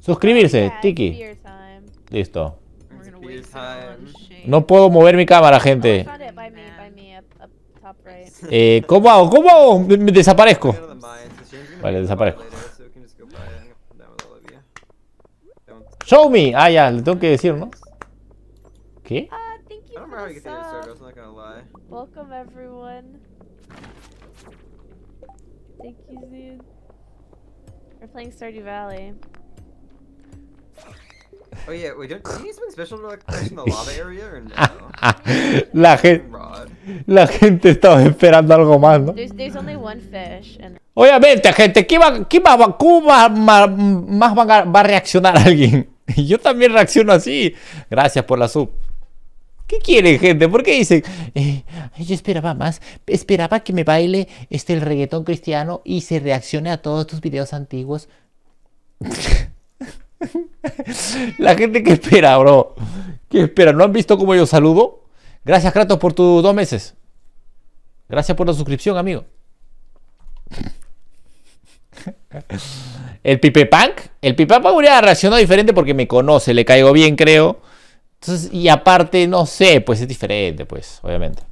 Suscribirse, Tiki. Listo. No puedo mover mi cámara, oh, gente. Eh, ¿Cómo hago? ¿Cómo hago? Me, desaparezco. Vale, desaparezco. Show me. Ah, ya, le tengo que decir, ¿no? ¿Qué? Ah, Welcome everyone. Thank you, We're playing Stardew Valley. Oh yeah, wait, don't, do you something special to like in the lava area or no? la gente La gente estaba esperando algo más, ¿no? There's, there's only Obviamente, gente, ¿quién va, quién va, ¿cómo va, más va, va a reaccionar alguien? Yo también reacciono así. Gracias por la sub. ¿Qué quieren, gente? ¿Por qué dicen? Eh, yo esperaba más. Esperaba que me baile este, el reggaetón cristiano y se reaccione a todos tus videos antiguos. La gente que espera, bro. ¿Qué espera? ¿No han visto cómo yo saludo? Gracias, Kratos, por tus dos meses. Gracias por la suscripción, amigo. El Pipe Punk. El Pipe Punk hubiera reaccionado diferente porque me conoce, le caigo bien, creo. Entonces, y aparte, no sé, pues es diferente, pues, obviamente.